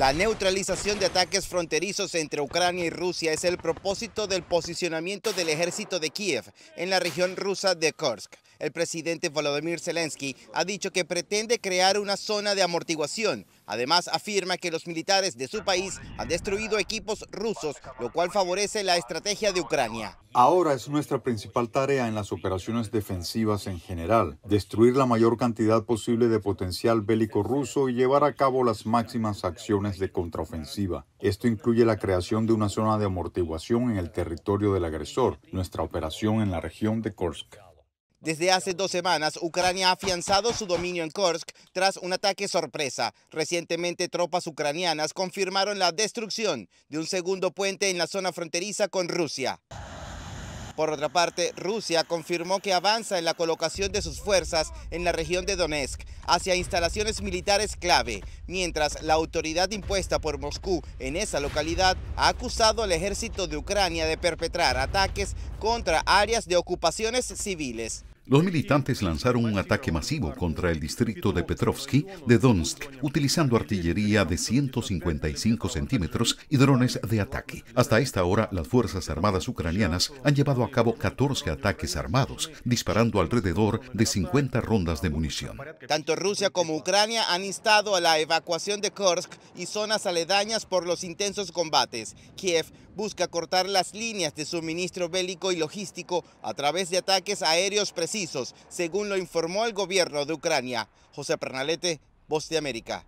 La neutralización de ataques fronterizos entre Ucrania y Rusia es el propósito del posicionamiento del ejército de Kiev en la región rusa de Kursk. El presidente Volodymyr Zelensky ha dicho que pretende crear una zona de amortiguación Además, afirma que los militares de su país han destruido equipos rusos, lo cual favorece la estrategia de Ucrania. Ahora es nuestra principal tarea en las operaciones defensivas en general, destruir la mayor cantidad posible de potencial bélico ruso y llevar a cabo las máximas acciones de contraofensiva. Esto incluye la creación de una zona de amortiguación en el territorio del agresor, nuestra operación en la región de Korsk. Desde hace dos semanas, Ucrania ha afianzado su dominio en Korsk tras un ataque sorpresa. Recientemente, tropas ucranianas confirmaron la destrucción de un segundo puente en la zona fronteriza con Rusia. Por otra parte, Rusia confirmó que avanza en la colocación de sus fuerzas en la región de Donetsk hacia instalaciones militares clave, mientras la autoridad impuesta por Moscú en esa localidad ha acusado al ejército de Ucrania de perpetrar ataques contra áreas de ocupaciones civiles. Los militantes lanzaron un ataque masivo contra el distrito de Petrovsky de Donsk, utilizando artillería de 155 centímetros y drones de ataque. Hasta esta hora, las Fuerzas Armadas ucranianas han llevado a cabo 14 ataques armados, disparando alrededor de 50 rondas de munición. Tanto Rusia como Ucrania han instado a la evacuación de Kursk y zonas aledañas por los intensos combates. Kiev busca cortar las líneas de suministro bélico y logístico a través de ataques aéreos precisos, según lo informó el gobierno de Ucrania. José Pernalete, Voz de América.